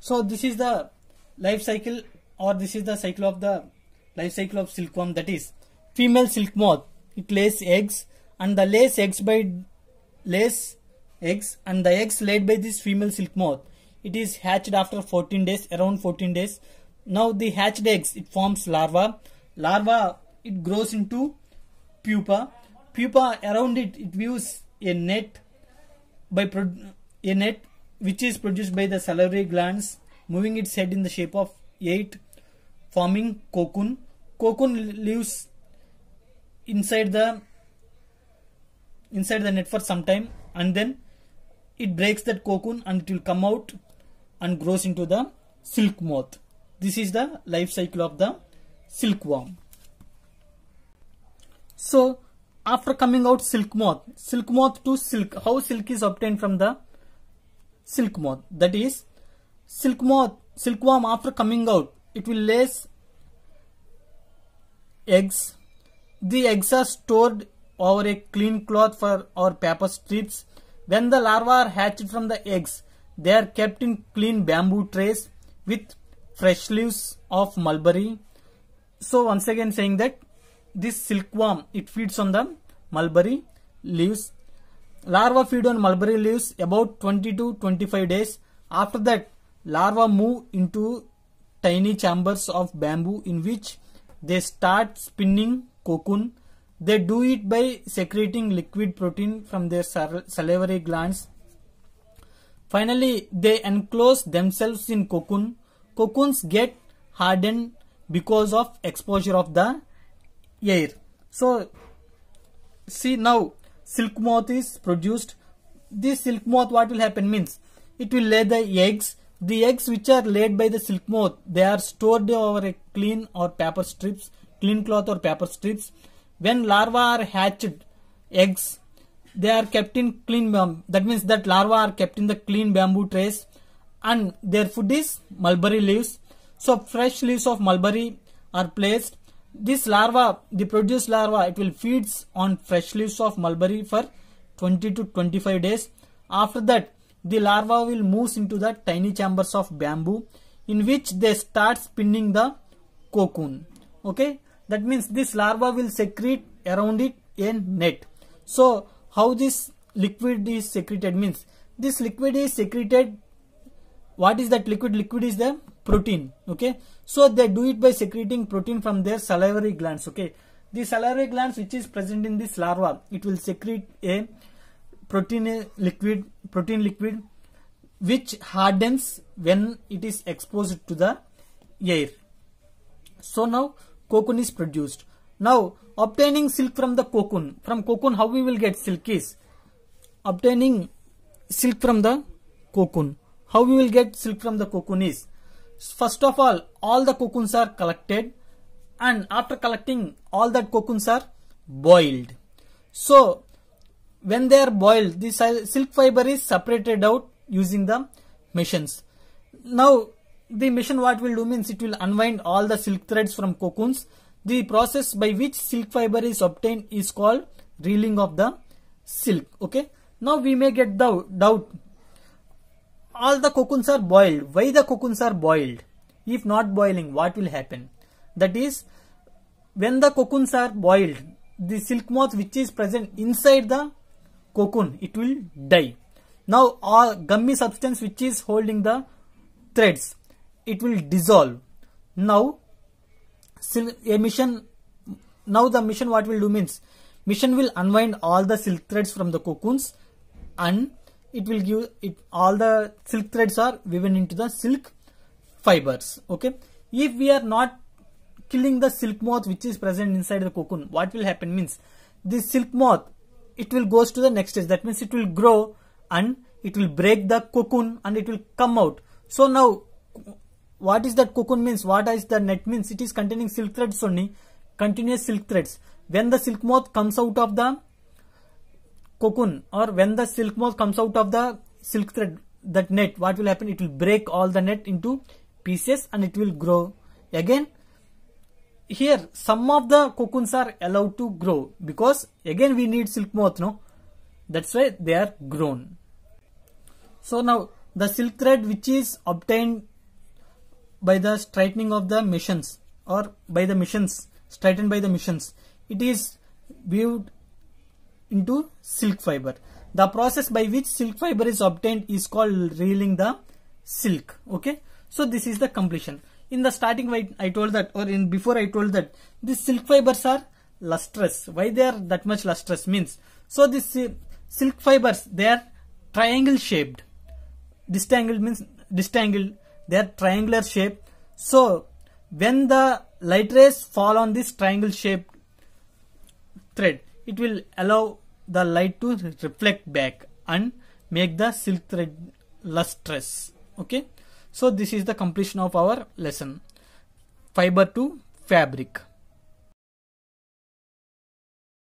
So this is the life cycle or this is the cycle of the life cycle of silkworm that is female silk moth it lays eggs and the lays eggs by lays eggs and the eggs laid by this female silk moth it is hatched after 14 days around 14 days now the hatched eggs it forms larva larva it grows into pupa pupa around it it weaves a net by a net which is produced by the salivary glands moving its head in the shape of 8 forming cocoon. Cocoon lives inside the inside the net for some time and then it breaks that cocoon and it will come out and grows into the silk moth. This is the life cycle of the silkworm. So after coming out silk moth, silk moth to silk, how silk is obtained from the silk moth. That is, silk moth, silkworm after coming out, it will lay eggs. The eggs are stored over a clean cloth for or paper strips. When the larvae are hatched from the eggs, they are kept in clean bamboo trays with fresh leaves of mulberry. So once again saying that this silkworm, it feeds on the mulberry leaves Larvae feed on mulberry leaves about 20 to 25 days. After that, larvae move into tiny chambers of bamboo in which they start spinning cocoon. They do it by secreting liquid protein from their salivary glands. Finally, they enclose themselves in cocoon. Cocoons get hardened because of exposure of the air. So, see now silk moth is produced this silk moth what will happen means it will lay the eggs the eggs which are laid by the silk moth they are stored over a clean or paper strips clean cloth or paper strips when larvae are hatched eggs they are kept in clean bamboo that means that larvae are kept in the clean bamboo trays and their food is mulberry leaves so fresh leaves of mulberry are placed this larva, the produced larva, it will feeds on fresh leaves of mulberry for 20 to 25 days. After that, the larva will move into the tiny chambers of bamboo in which they start spinning the cocoon. Okay, that means this larva will secrete around it a net. So, how this liquid is secreted means this liquid is secreted. What is that liquid? Liquid is the protein okay so they do it by secreting protein from their salivary glands okay the salivary glands which is present in this larva it will secrete a protein liquid protein liquid which hardens when it is exposed to the air so now cocoon is produced now obtaining silk from the cocoon from cocoon how we will get silk is obtaining silk from the cocoon how we will get silk from the cocoon is First of all, all the cocoons are collected and after collecting all that cocoons are boiled. So when they are boiled, the silk fiber is separated out using the machines. Now the machine what will do means it will unwind all the silk threads from cocoons. The process by which silk fiber is obtained is called reeling of the silk. Okay. Now we may get the doubt all the cocoons are boiled. Why the cocoons are boiled? If not boiling, what will happen? That is, when the cocoons are boiled, the silk moth which is present inside the cocoon, it will die. Now, all gummy substance which is holding the threads, it will dissolve. Now, a mission, now the mission what will do means, mission will unwind all the silk threads from the cocoons and it will give it all the silk threads are woven into the silk fibers okay if we are not killing the silk moth which is present inside the cocoon what will happen means this silk moth it will goes to the next stage that means it will grow and it will break the cocoon and it will come out so now what is that cocoon means what is the net means it is containing silk threads only continuous silk threads when the silk moth comes out of the cocoon or when the silk moth comes out of the silk thread, that net, what will happen? It will break all the net into pieces and it will grow again. Here, some of the cocoons are allowed to grow because again we need silk moth, no? That's why they are grown. So now the silk thread which is obtained by the straightening of the missions or by the missions, straightened by the missions, it is viewed into silk fiber. The process by which silk fiber is obtained is called reeling the silk. Okay. So this is the completion. In the starting I told that or in before I told that these silk fibers are lustrous. Why they are that much lustrous means. So these uh, silk fibers they are triangle shaped. Distangled means distangled. They are triangular shape. So when the light rays fall on this triangle shaped thread it will allow the light to reflect back and make the silk thread lustrous okay so this is the completion of our lesson fiber to fabric